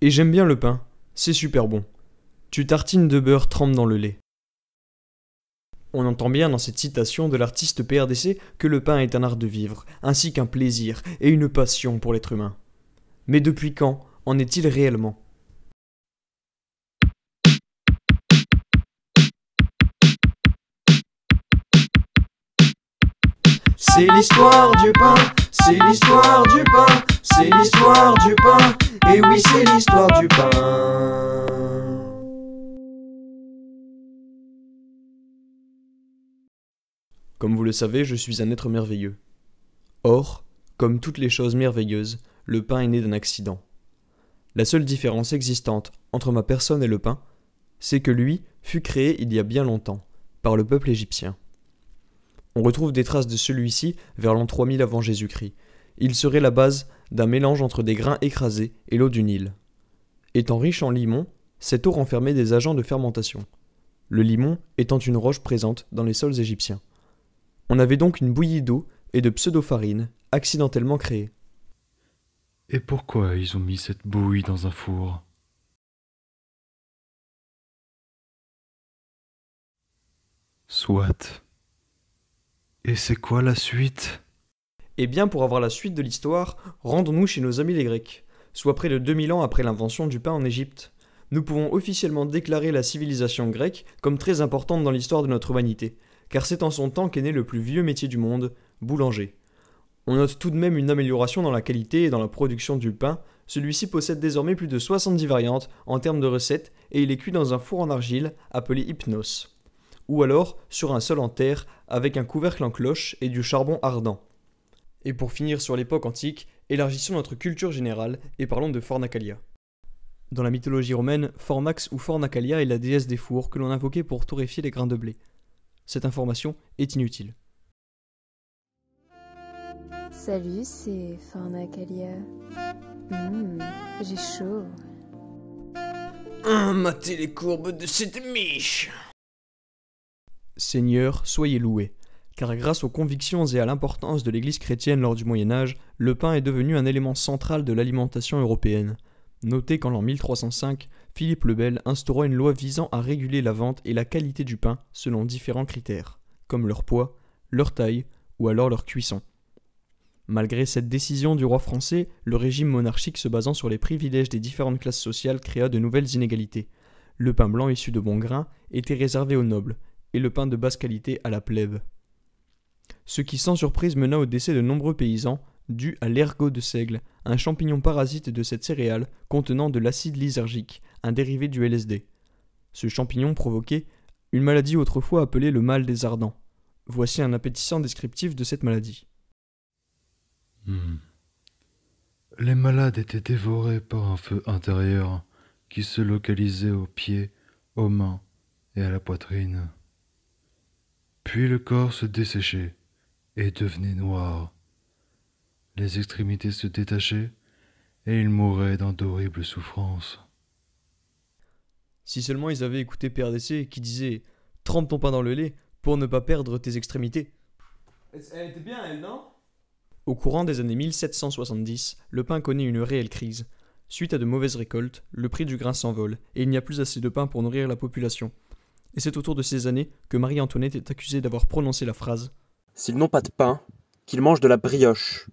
Et j'aime bien le pain, c'est super bon. Tu tartines de beurre trempe dans le lait. On entend bien dans cette citation de l'artiste PRDC que le pain est un art de vivre, ainsi qu'un plaisir et une passion pour l'être humain. Mais depuis quand en est-il réellement C'est l'histoire du pain, c'est l'histoire du pain, c'est l'histoire du pain, et oui c'est Comme vous le savez, je suis un être merveilleux. Or, comme toutes les choses merveilleuses, le pain est né d'un accident. La seule différence existante entre ma personne et le pain, c'est que lui fut créé il y a bien longtemps, par le peuple égyptien. On retrouve des traces de celui-ci vers l'an 3000 avant Jésus-Christ. Il serait la base d'un mélange entre des grains écrasés et l'eau du Nil. Étant riche en limon, cette eau renfermait des agents de fermentation, le limon étant une roche présente dans les sols égyptiens. On avait donc une bouillie d'eau et de pseudo-farine, accidentellement créée. Et pourquoi ils ont mis cette bouillie dans un four Soit. Et c'est quoi la suite Eh bien, pour avoir la suite de l'histoire, rendons-nous chez nos amis les Grecs, soit près de 2000 ans après l'invention du pain en Égypte. Nous pouvons officiellement déclarer la civilisation grecque comme très importante dans l'histoire de notre humanité, car c'est en son temps qu'est né le plus vieux métier du monde, boulanger. On note tout de même une amélioration dans la qualité et dans la production du pain, celui-ci possède désormais plus de 70 variantes en termes de recettes et il est cuit dans un four en argile appelé hypnos. Ou alors sur un sol en terre avec un couvercle en cloche et du charbon ardent. Et pour finir sur l'époque antique, élargissons notre culture générale et parlons de Fornacalia. Dans la mythologie romaine, Fornax ou Fornacalia est la déesse des fours que l'on invoquait pour torréfier les grains de blé cette information est inutile. Salut, c'est Farna hmm, j'ai chaud. Hein, matez les courbes de cette miche Seigneur, soyez loué, car grâce aux convictions et à l'importance de l'Église chrétienne lors du Moyen Âge, le pain est devenu un élément central de l'alimentation européenne. Notez qu'en l'an 1305, Philippe le Bel instaura une loi visant à réguler la vente et la qualité du pain selon différents critères, comme leur poids, leur taille ou alors leur cuisson. Malgré cette décision du roi français, le régime monarchique se basant sur les privilèges des différentes classes sociales créa de nouvelles inégalités. Le pain blanc issu de bons grains était réservé aux nobles, et le pain de basse qualité à la plèbe. Ce qui sans surprise mena au décès de nombreux paysans, dû à l'ergot de seigle, un champignon parasite de cette céréale contenant de l'acide lysergique, un dérivé du LSD. Ce champignon provoquait une maladie autrefois appelée le mal des ardents. Voici un appétissant descriptif de cette maladie. Hmm. Les malades étaient dévorés par un feu intérieur qui se localisait aux pieds, aux mains et à la poitrine. Puis le corps se desséchait et devenait noir les extrémités se détachaient et ils mouraient dans d'horribles souffrances. Si seulement ils avaient écouté PRDC qui disait Trempe ton pain dans le lait pour ne pas perdre tes extrémités. Elle était bien, elle, non Au courant des années 1770, le pain connaît une réelle crise. Suite à de mauvaises récoltes, le prix du grain s'envole et il n'y a plus assez de pain pour nourrir la population. Et c'est autour de ces années que Marie-Antoinette est accusée d'avoir prononcé la phrase S'ils n'ont pas de pain, qu'ils mangent de la brioche.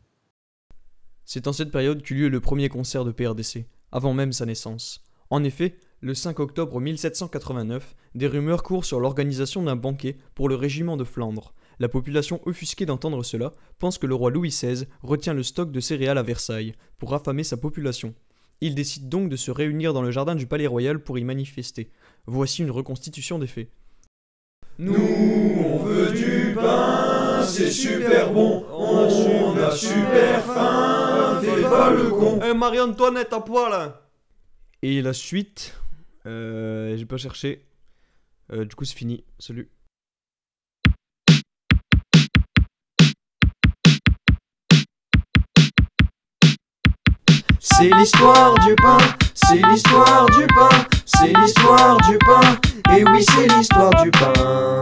C'est en cette période qu'eut lieu le premier concert de PRDC, avant même sa naissance. En effet, le 5 octobre 1789, des rumeurs courent sur l'organisation d'un banquet pour le régiment de Flandre. La population offusquée d'entendre cela pense que le roi Louis XVI retient le stock de céréales à Versailles pour affamer sa population. Il décide donc de se réunir dans le jardin du palais royal pour y manifester. Voici une reconstitution des faits. Nous, on veut du pain, c'est super bon, on a super faim le con eh, Marie-Antoinette à poil hein. Et la suite, euh, j'ai pas cherché. Euh, du coup, c'est fini. Salut. C'est l'histoire du pain, c'est l'histoire du pain, c'est l'histoire du pain, et oui c'est l'histoire du pain.